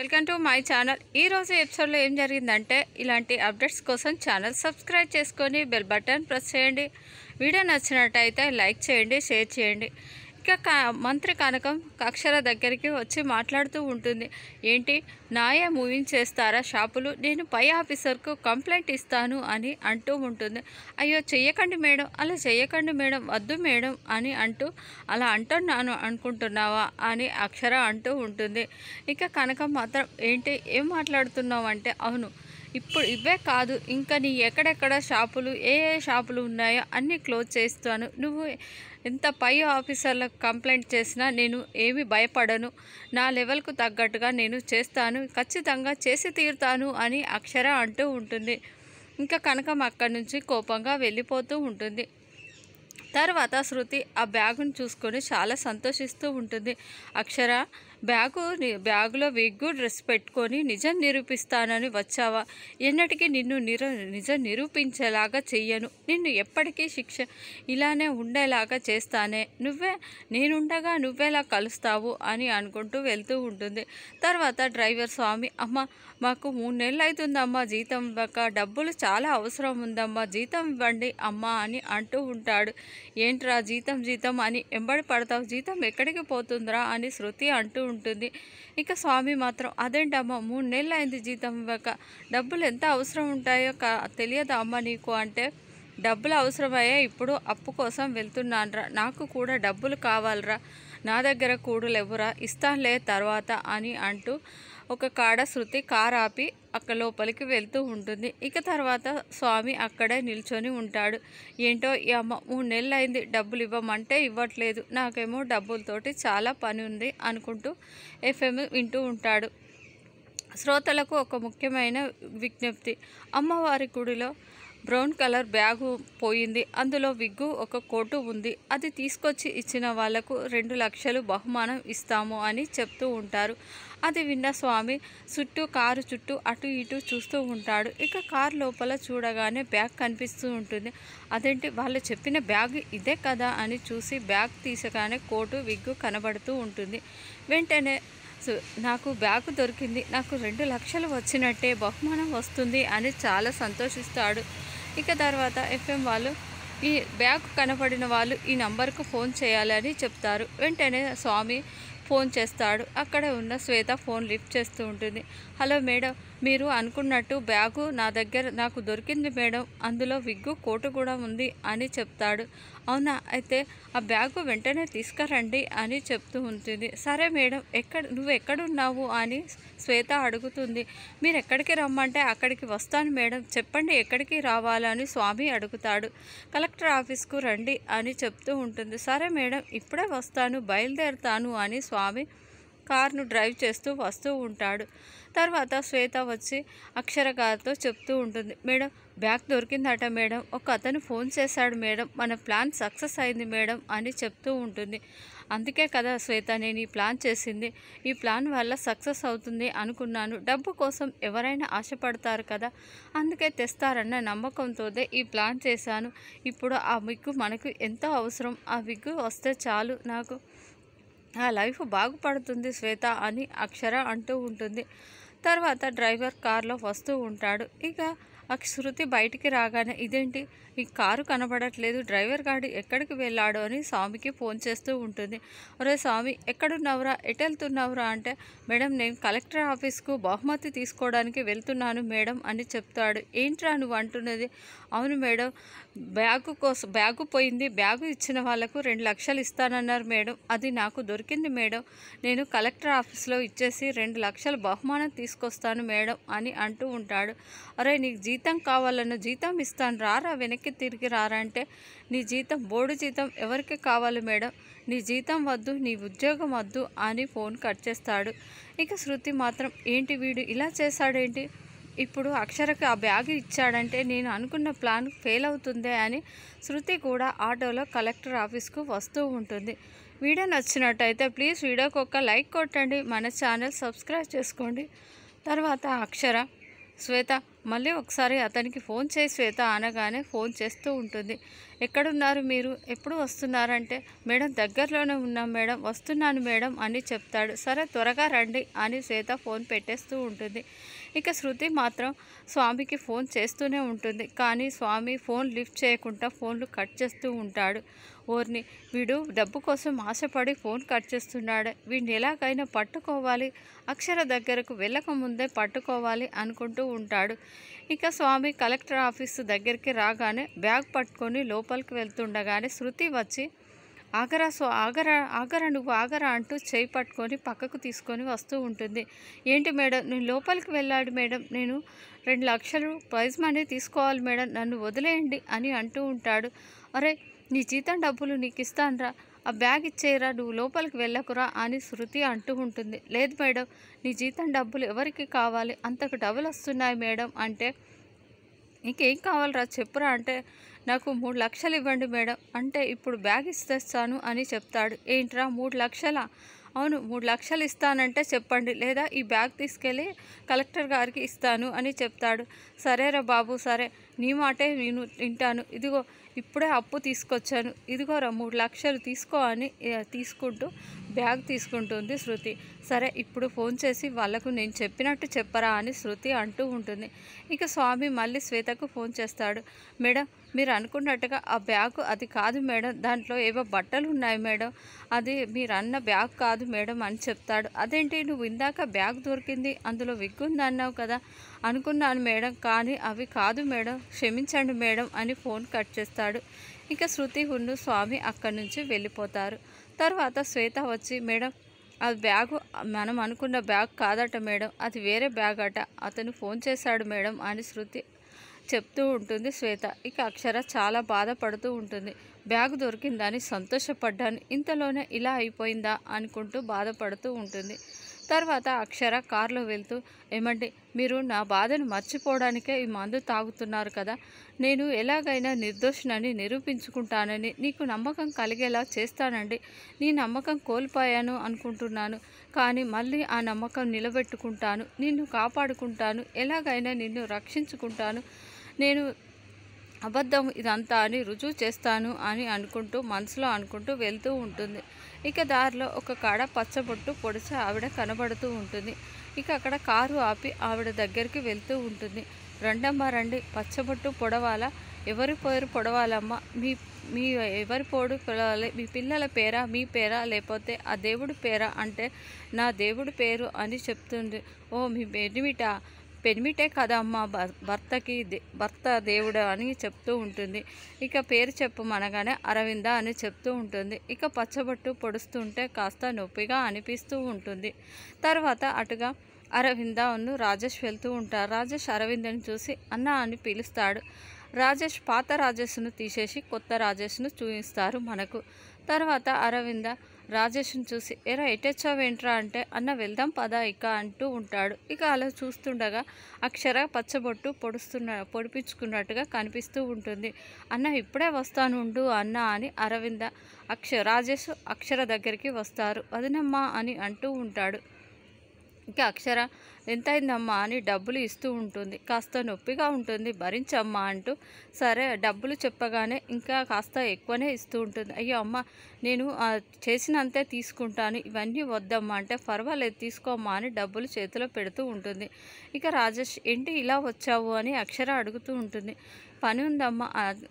welcome to my channel ఈరోజు ఎపిసోడ్లో ఏం జరిగిందంటే ఇలాంటి అప్డేట్స్ కోసం ఛానల్ సబ్స్క్రైబ్ చేసుకొని బెల్ బటన్ ప్రెస్ చేయండి వీడియో నచ్చినట్టయితే లైక్ చేయండి షేర్ చేయండి కా మంత్రి కనకం అక్షర దగ్గరికి వచ్చి మాట్లాడుతూ ఉంటుంది ఏంటి నాయే మూవింగ్ చేస్తారా షాపులు నేను పై ఆఫీసర్కు కంప్లైంట్ ఇస్తాను అని అంటూ ఉంటుంది అయ్యో చెయ్యకండి మేడం అలా చెయ్యకండి మేడం వద్దు మేడం అని అంటూ అలా అంటున్నాను అనుకుంటున్నావా అని అక్షర అంటూ ఉంటుంది ఇక కనకం మాత్రం ఏంటి ఏం మాట్లాడుతున్నావు అంటే అవును ఇప్పుడు ఇవే కాదు ఇంకా నీ ఎక్కడెక్కడ షాపులు ఏ ఏ షాపులు ఉన్నాయో అన్నీ క్లోజ్ చేస్తాను నువ్వు ఎంత పై ఆఫీసర్లకు కంప్లైంట్ చేసినా నేను ఏమి భయపడను నా లెవెల్కు తగ్గట్టుగా నేను చేస్తాను ఖచ్చితంగా చేసి తీరుతాను అని అక్షర అంటూ ఉంటుంది ఇంకా కనకం అక్కడి నుంచి కోపంగా వెళ్ళిపోతూ ఉంటుంది తర్వాత శృతి ఆ బ్యాగును చూసుకొని చాలా సంతోషిస్తూ ఉంటుంది అక్షర బ్యాగు బ్యాగులో విగ్గు డ్రెస్ పెట్టుకొని నిజం నిరూపిస్తానని వచ్చావా ఎన్నటికీ నిన్ను నిర నిజం నిరూపించేలాగా చెయ్యను నిన్ను ఎప్పటికీ శిక్ష ఇలానే ఉండేలాగా చేస్తానే నువ్వే నేనుండగా నువ్వేలా కలుస్తావు అని అనుకుంటూ వెళ్తూ ఉంటుంది తర్వాత డ్రైవర్ స్వామి అమ్మ మాకు మూడు నెలలు అవుతుందమ్మా జీతం ఇవ్వక డబ్బులు చాలా అవసరం ఉందమ్మా జీతం ఇవ్వండి అమ్మా అని అంటూ ఉంటాడు ఏంట్రా జీతం జీతం అని ఎంబడి పడతావు జీతం ఎక్కడికి పోతుందిరా అని శృతి అంటూ ఉంటుంది ఇక స్వామి మాత్రం అదేంటమ్మా మూడు నెలలు అయింది జీతం ఇవ్వక డబ్బులు ఎంత అవసరం ఉంటాయో తెలియదు అమ్మ నీకు అంటే డబ్బులు అవసరమయ్యా ఇప్పుడు అప్పు కోసం వెళ్తున్నానరా నాకు కూడా డబ్బులు కావాలరా నా దగ్గర కూడు లేవురా ఇస్తాలే తర్వాత అని అంటూ ఒక కాడ శృతి కారు ఆపి అక్కడ లోపలికి వెళ్తూ ఉంటుంది ఇక తర్వాత స్వామి అక్కడే నిల్చొని ఉంటాడు ఏంటో ఈ అమ్మ మూడు నెలలు అయింది డబ్బులు ఇవ్వమంటే ఇవ్వట్లేదు నాకేమో డబ్బులతోటి చాలా పని ఉంది అనుకుంటూ ఎఫ్ఎం వింటూ ఉంటాడు శ్రోతలకు ఒక ముఖ్యమైన విజ్ఞప్తి అమ్మవారి గుడిలో బ్రౌన్ కలర్ బ్యాగు పోయింది అందులో విగ్గు ఒక కోటు ఉంది అది తీసుకొచ్చి ఇచ్చిన వాళ్లకు రెండు లక్షలు బహుమానం ఇస్తాము అని చెప్తూ ఉంటారు అది విన్న స్వామి చుట్టూ కారు చుట్టూ అటు ఇటు చూస్తూ ఉంటాడు ఇక కారు లోపల చూడగానే బ్యాగ్ కనిపిస్తూ ఉంటుంది అదేంటి వాళ్ళు చెప్పిన బ్యాగ్ ఇదే కదా అని చూసి బ్యాగ్ తీసగానే కోటు విగ్గు కనబడుతూ ఉంటుంది వెంటనే నాకు బ్యాగ్ దొరికింది నాకు రెండు లక్షలు వచ్చినట్టే బహుమానం వస్తుంది అని చాలా సంతోషిస్తాడు ఇక తర్వాత ఎఫ్ఎం వాళ్ళు ఈ బ్యాగ్ కనపడిన వాళ్ళు ఈ నంబర్కు ఫోన్ చేయాలని చెప్తారు వెంటనే స్వామి ఫోన్ చేస్తాడు అక్కడ ఉన్న శ్వేత ఫోన్ లిఫ్ట్ చేస్తూ ఉంటుంది హలో మేడం మీరు అనుకున్నట్టు బ్యాగు నా దగ్గర నాకు దొరికింది మేడం అందులో విగ్గు కోటు కూడా ఉంది అని చెప్తాడు అవునా అయితే ఆ బ్యాగ్ వెంటనే తీసుకురండి అని చెప్తూ ఉంటుంది సరే మేడం ఎక్కడ నువ్వు ఎక్కడున్నావు అని శ్వేత అడుగుతుంది మీరు ఎక్కడికి రమ్మంటే అక్కడికి వస్తాను మేడం చెప్పండి ఎక్కడికి రావాలని స్వామి అడుగుతాడు కలెక్టర్ ఆఫీస్కు రండి అని చెప్తూ ఉంటుంది సరే మేడం ఇప్పుడే వస్తాను బయలుదేరుతాను అని స్వామి కార్ను డ్రైవ్ చేస్తూ వస్తూ ఉంటాడు తర్వాత శ్వేత వచ్చి అక్షర గారితో చెప్తూ ఉంటుంది మేడం బ్యాగ్ దొరికిందట మేడం ఒక అతను ఫోన్ చేశాడు మేడం మన ప్లాన్ సక్సెస్ అయింది మేడం అని చెప్తూ ఉంటుంది అందుకే కదా శ్వేత నేను ఈ ప్లాన్ చేసింది ఈ ప్లాన్ వల్ల సక్సెస్ అవుతుంది అనుకున్నాను డబ్బు కోసం ఎవరైనా ఆశపడతారు కదా అందుకే తెస్తారన్న నమ్మకంతోదే ఈ ప్లాన్ చేశాను ఇప్పుడు ఆ విగ్గు మనకు ఎంతో అవసరం ఆ విగ్గు వస్తే చాలు నాకు ఆ లైఫ్ బాగుపడుతుంది శ్వేత అని అక్షర అంటూ ఉంటుంది తర్వాత డ్రైవర్ కార్లో వస్తూ ఉంటాడు ఇక ఆ శృతి బయటికి రాగానే ఇదేంటి ఈ కారు కనబడట్లేదు డ్రైవర్ గాడు ఎక్కడికి వెళ్ళాడు అని స్వామికి ఫోన్ చేస్తూ ఉంటుంది అరే స్వామి ఎక్కడున్నావురా ఎటెళ్తున్నావురా అంటే మేడం నేను కలెక్టర్ ఆఫీస్కు బహుమతి తీసుకోవడానికి వెళ్తున్నాను మేడం అని చెప్తాడు ఏంట్రా నువ్వు అంటున్నది అవును మేడం బ్యాగు కోసం బ్యాగు పోయింది బ్యాగు ఇచ్చిన వాళ్ళకు రెండు లక్షలు ఇస్తానన్నారు మేడం అది నాకు దొరికింది మేడం నేను కలెక్టర్ ఆఫీస్లో ఇచ్చేసి రెండు లక్షలు బహుమానం తీసుకొస్తాను మేడం అని అంటూ ఉంటాడు అరే నీకు జీతం కావాలన్న జీతం ఇస్తాను రారా వెనక్కి తిరిగి రారా అంటే నీ జీతం బోర్డు జీతం ఎవరికి కావాలి మేడం నీ జీతం వద్దు నీ ఉద్యోగం వద్దు అని ఫోన్ కట్ చేస్తాడు ఇక శృతి మాత్రం ఏంటి వీడు ఇలా చేశాడేంటి ఇప్పుడు అక్షరకు ఆ బ్యాగ్ ఇచ్చాడంటే నేను అనుకున్న ప్లాన్ ఫెయిల్ అవుతుందే అని శృతి కూడా ఆటోలో కలెక్టర్ ఆఫీస్కు వస్తూ ఉంటుంది వీడియో నచ్చినట్టయితే ప్లీజ్ వీడియోకి ఒక లైక్ కొట్టండి మన ఛానల్ సబ్స్క్రైబ్ చేసుకోండి తర్వాత అక్షర శ్వేత మళ్ళీ ఒకసారి అతనికి ఫోన్ చేయి శ్వేత అనగానే ఫోన్ చేస్తూ ఉంటుంది ఎక్కడున్నారు మీరు ఎప్పుడు వస్తున్నారంటే మేడం దగ్గరలోనే ఉన్నాం మేడం వస్తున్నాను మేడం అని చెప్తాడు సరే త్వరగా రండి అని శ్వేత ఫోన్ పెట్టేస్తూ ఉంటుంది ఇక శృతి మాత్రం స్వామికి ఫోన్ చేస్తూనే ఉంటుంది కానీ స్వామి ఫోన్ లిఫ్ట్ చేయకుండా ఫోన్లు కట్ చేస్తూ ఉంటాడు ఓర్ని వీడు డబ్బు కోసం ఆశపడి ఫోన్ కట్ చేస్తున్నాడు వీడిని ఎలాగైనా పట్టుకోవాలి అక్షర దగ్గరకు వెళ్ళకముందే పట్టుకోవాలి అనుకుంటూ ఉంటాడు ఇక స్వామి కలెక్టర్ ఆఫీసు దగ్గరికి రాగానే బ్యాగ్ పట్టుకొని లోపలికి వెళ్తుండగానే శృతి వచ్చి ఆగరా సో ఆగరా ఆగరా నువ్వు ఆగరా అంటూ చేయి పట్టుకొని పక్కకు తీసుకొని వస్తూ ఉంటుంది ఏంటి మేడం నేను లోపలికి వెళ్ళాడు మేడం నేను రెండు లక్షలు ప్రైజ్ మనీ తీసుకోవాలి మేడం నన్ను వదిలేయండి అని అంటూ ఉంటాడు అరే నీ జీతం డబ్బులు నీకు ఇస్తానరా ఆ బ్యాగ్ ఇచ్చేయరా నువ్వు లోపలికి వెళ్ళకురా అని శృతి అంటూ ఉంటుంది లేదు మేడం నీ జీతం డబ్బులు ఎవరికి కావాలి అంతకు డబ్బులు వస్తున్నాయి మేడం అంటే ఇంకేం కావాలరా చెప్పురా అంటే నాకు మూడు లక్షలు ఇవ్వండి మేడం అంటే ఇప్పుడు బ్యాగ్ ఇస్తేస్తాను అని చెప్తాడు ఏంట్రా మూడు లక్షలా అవును మూడు లక్షలు ఇస్తానంటే చెప్పండి లేదా ఈ బ్యాగ్ తీసుకెళ్ళి కలెక్టర్ గారికి ఇస్తాను అని చెప్తాడు సరేరా బాబు సరే నీ మాటే నేను వింటాను ఇదిగో ఇప్పుడే అప్పు తీసుకొచ్చాను ఇదిగోరా మూడు లక్షలు తీసుకో అని తీసుకుంటూ బ్యాగ్ తీసుకుంటుంది శృతి సరే ఇప్పుడు ఫోన్ చేసి వాళ్ళకు నేను చెప్పినట్టు చెప్పరా అని శృతి అంటూ ఉంటుంది ఇక స్వామి మళ్ళీ శ్వేతకు ఫోన్ చేస్తాడు మేడం మీరు అనుకున్నట్టుగా ఆ బ్యాగ్ అది కాదు మేడం దాంట్లో ఏవో బట్టలు ఉన్నాయి మేడం అది మీరు అన్న బ్యాగ్ కాదు మేడం అని చెప్తాడు అదేంటి నువ్వు ఇందాక బ్యాగ్ దొరికింది అందులో విగ్గుందన్నావు కదా అనుకున్నాను మేడం కానీ అవి కాదు మేడం క్షమించండి మేడం అని ఫోన్ కట్ చేస్తాడు ఇంకా శృతి ఉండు స్వామి అక్కడి నుంచి వెళ్ళిపోతారు తర్వాత శ్వేత వచ్చి మేడం అది బ్యాగు మనం అనుకున్న బ్యాగ్ కాదట మేడం అది వేరే బ్యాగ్ అట అతను ఫోన్ చేశాడు మేడం అని శృతి చెప్తూ ఉంటుంది శ్వేత ఇక అక్షర చాలా బాధపడుతూ ఉంటుంది బ్యాగ్ దొరికిందని సంతోషపడ్డాను ఇంతలోనే ఇలా అయిపోయిందా అనుకుంటూ బాధపడుతూ ఉంటుంది తర్వాత అక్షర కారులో వెళ్తూ ఏమండి మీరు నా బాధను మర్చిపోవడానికే ఈ మందు తాగుతున్నారు కదా నేను ఎలాగైనా నిర్దోషినని నిరూపించుకుంటానని నీకు నమ్మకం కలిగేలా చేస్తానండి నీ నమ్మకం కోల్పోయాను అనుకుంటున్నాను కానీ మళ్ళీ ఆ నమ్మకం నిలబెట్టుకుంటాను నిన్ను కాపాడుకుంటాను ఎలాగైనా నిన్ను రక్షించుకుంటాను నేను అబద్ధం ఇదంతా అని రుజువు చేస్తాను అని అనుకుంటూ మనసులో అనుకుంటూ వెళ్తూ ఉంటుంది ఇక దారిలో ఒక కాడ పచ్చబొట్టు పొడిచి ఆవిడ కనబడుతూ ఉంటుంది ఇక అక్కడ కారు ఆపి ఆవిడ దగ్గరికి వెళ్తూ ఉంటుంది రెండమ్మ రండి పచ్చబొట్టు పొడవాల ఎవరి పేరు పొడవాలమ్మ మీ మీ ఎవరి పోడు పిలవాలి మీ పిల్లల పేరా మీ పేరా లేకపోతే ఆ దేవుడి పేరా అంటే నా దేవుడి పేరు అని చెప్తుంది ఓ మీ ఎనిమిటా పెనిమిటే కదా అమ్మ భర్తకి భర్త దేవుడు అని చెప్తూ ఉంటుంది ఇక పేరు చెప్పమనగానే అరవింద అని చెప్తూ ఉంటుంది ఇక పచ్చబొట్టు పొడుస్తుంటే కాస్త నొప్పిగా అనిపిస్తూ ఉంటుంది తర్వాత అటుగా అరవింద అరవిందను రాజేష్ వెళ్తూ ఉంటారు రాజేష్ అరవిందని చూసి అన్న అని పిలుస్తాడు రాజేష్ పాత రాజేష్ను తీసేసి కొత్త రాజేష్ను చూపిస్తారు మనకు తర్వాత అరవింద రాజేష్ని చూసి ఎరా ఎటొచ్చావేంట్రా అంటే అన్న వెళ్దాం పదా ఇక అంటూ ఉంటాడు ఇక అలా చూస్తుండగా అక్షర పచ్చబొట్టు పొడుస్తున్న పొడిపించుకున్నట్టుగా కనిపిస్తూ ఉంటుంది అన్న ఇప్పుడే వస్తాను ఉండు అన్న అని అరవింద అక్ష రాజేష్ అక్షర దగ్గరికి వస్తారు వదినమ్మా అని అంటూ ఉంటాడు ఇంకా అక్షర ఎంత అయిందమ్మా అని డబ్బులు ఇస్తూ ఉంటుంది కాస్త నొప్పిగా ఉంటుంది భరించమ్మా అంటూ సరే డబ్బులు చెప్పగానే ఇంకా కాస్త ఎక్కువనే ఇస్తూ ఉంటుంది అయ్యో అమ్మ నేను చేసినంతే తీసుకుంటాను ఇవన్నీ వద్దమ్మా అంటే పర్వాలేదు తీసుకోమ్మా అని డబ్బులు చేతిలో పెడుతూ ఉంటుంది ఇక రాజేష్ ఏంటి ఇలా వచ్చావు అని అక్షర అడుగుతూ ఉంటుంది పని ఉందమ్మా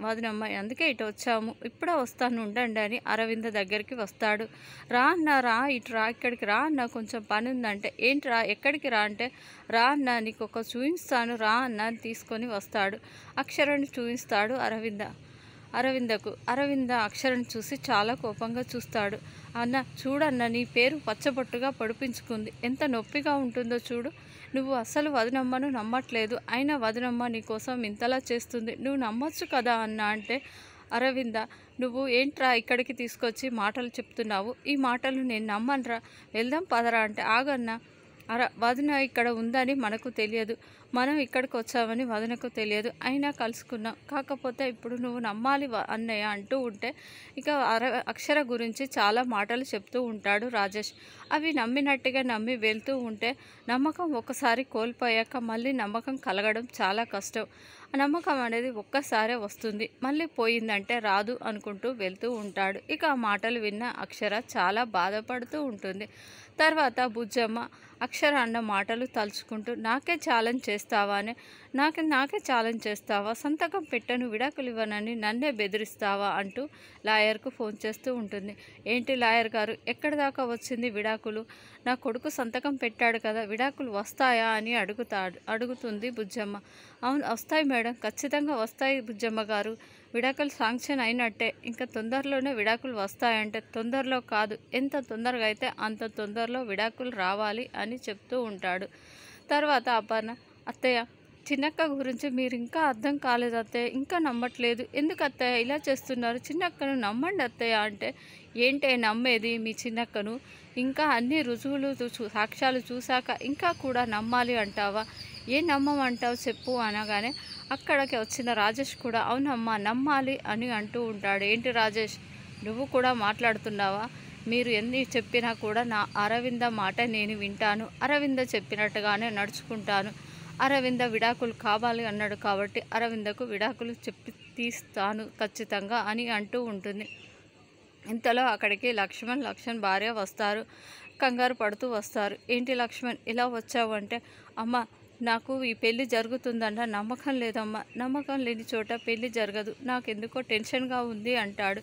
వదినమ్మ అందుకే ఇటు వచ్చాము ఇప్పుడే వస్తాను ఉండండి అని అరవింద దగ్గరికి వస్తాడు రా అన్న రా ఇటు రా ఇక్కడికి రా అన్న కొంచెం పని ఉందంటే ఏంటి రా ఎక్కడికి రా అంటే రా అన్న నీకు ఒక చూపిస్తాను రా అన్న తీసుకొని వస్తాడు అక్షరాన్ని చూపిస్తాడు అరవింద అరవిందకు అరవింద అక్షరం చూసి చాలా కోపంగా చూస్తాడు అన్న చూడన్న నీ పేరు పచ్చబొట్టుగా పడిపించుకుంది ఎంత నొప్పిగా ఉంటుందో చూడు నువ్వు అసలు వదినమ్మను నమ్మట్లేదు అయినా వదినమ్మ నీకోసం ఇంతలా చేస్తుంది నువ్వు నమ్మొచ్చు కదా అన్న అంటే అరవింద నువ్వు ఏంట్రా ఇక్కడికి తీసుకొచ్చి మాటలు చెప్తున్నావు ఈ మాటలు నేను నమ్మనరా వెళ్దాం పదరా అంటే ఆగన్నా అర వదిన ఇక్కడ ఉందని మనకు తెలియదు మనం ఇక్కడికి వచ్చామని వదనకు తెలియదు అయినా కలుసుకున్నాం కాకపోతే ఇప్పుడు నువ్వు నమ్మాలి అన్నయ్య అంటూ ఉంటే ఇక అక్షర గురించి చాలా మాటలు చెప్తూ ఉంటాడు రాజేష్ అవి నమ్మినట్టుగా నమ్మి వెళ్తూ ఉంటే నమ్మకం ఒకసారి కోల్పోయాక మళ్ళీ నమ్మకం కలగడం చాలా కష్టం నమ్మకం అనేది ఒక్కసారే వస్తుంది మళ్ళీ పోయిందంటే రాదు అనుకుంటూ వెళ్తూ ఉంటాడు ఇక ఆ మాటలు విన్న అక్షర చాలా బాధపడుతూ ఉంటుంది తర్వాత బుజ్జమ్మ అక్షరాండ మాటలు తలుచుకుంటూ నాకే ఛాలెంజ్ చేస్తావా అని నాకే నాకే ఛాలెంజ్ చేస్తావా సంతకం పెట్టను విడాకులు ఇవ్వనని నన్నే బెదిరిస్తావా అంటూ లాయర్కు ఫోన్ చేస్తూ ఉంటుంది ఏంటి లాయర్ గారు ఎక్కడి దాకా వచ్చింది విడాకులు నా కొడుకు సంతకం పెట్టాడు కదా విడాకులు వస్తాయా అని అడుగుతాడు అడుగుతుంది బుజ్జమ్మ అవును వస్తాయి మేడం ఖచ్చితంగా వస్తాయి బుజ్జమ్మ గారు విడాకులు శాంక్షన్ అయినట్టే ఇంకా తొందరలోనే విడాకులు వస్తాయంటే తొందరలో కాదు ఎంత తొందరగా అయితే అంత తొందరలో విడాకులు రావాలి అని చెప్తూ ఉంటాడు తర్వాత అపర్ణ అత్తయ్య చిన్నక్క గురించి మీరు ఇంకా అర్థం కాలేదు అత్తయ్య ఇంకా నమ్మట్లేదు ఎందుకు అత్తయ్య ఇలా చేస్తున్నారు చిన్నక్కను నమ్మండి అత్తయ్య అంటే ఏంటే నమ్మేది మీ చిన్నక్కను ఇంకా అన్ని రుజువులు సాక్ష్యాలు చూశాక ఇంకా కూడా నమ్మాలి అంటావా ఏ నమ్మమంటావు చెప్పు అనగానే అక్కడికి వచ్చిన రాజేష్ కూడా అవునమ్మా నమ్మాలి అని అంటూ ఉంటాడు ఏంటి రాజేష్ నువ్వు కూడా మాట్లాడుతున్నావా మీరు ఎన్ని చెప్పినా కూడా నా అరవింద మాట నేను వింటాను అరవింద చెప్పినట్టుగానే నడుచుకుంటాను అరవింద విడాకులు కావాలి అన్నాడు కాబట్టి అరవిందకు విడాకులు చెప్పి తీస్తాను ఖచ్చితంగా అని అంటూ ఉంటుంది ఇంతలో అక్కడికి లక్ష్మణ్ లక్ష్మణ్ భార్య వస్తారు కంగారు పడుతూ వస్తారు ఏంటి లక్ష్మణ్ ఇలా వచ్చావు అంటే అమ్మ నాకు ఈ పెళ్లి జరుగుతుందంట నమ్మకం లేదమ్మా నమ్మకం లేని చోట పెళ్లి జరగదు నాకెందుకో టెన్షన్గా ఉంది అంటాడు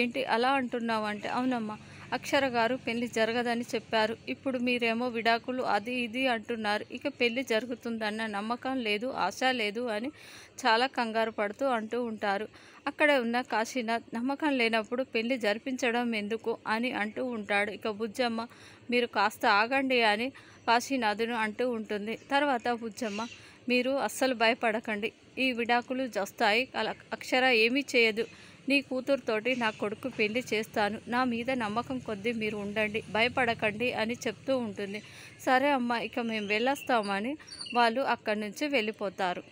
ఏంటి అలా అంటున్నావు అంటే అవునమ్మా అక్షర గారు పెళ్లి జరగదని చెప్పారు ఇప్పుడు మీరేమో విడాకులు అది ఇది అంటున్నారు ఇక పెళ్లి జరుగుతుందన్న నమ్మకం లేదు ఆశ లేదు అని చాలా కంగారు పడుతూ అంటూ ఉంటారు అక్కడ ఉన్న కాశీనాథ్ నమ్మకం లేనప్పుడు పెళ్లి జరిపించడం ఎందుకు అని అంటూ ఉంటాడు ఇక బుజ్జమ్మ మీరు కాస్త ఆగండి అని కాశీనాథును అంటూ ఉంటుంది తర్వాత బుజ్జమ్మ మీరు అస్సలు భయపడకండి ఈ విడాకులు జస్తాయి అక్షర ఏమీ చేయదు నీ కూతురుతోటి నా కొడుకు పెళ్లి చేస్తాను నా మీద నమ్మకం కొద్దీ మీరు ఉండండి భయపడకండి అని చెప్తూ ఉంటుంది సరే అమ్మ ఇక మేము వెళ్ళొస్తామని వాళ్ళు అక్కడి నుంచి వెళ్ళిపోతారు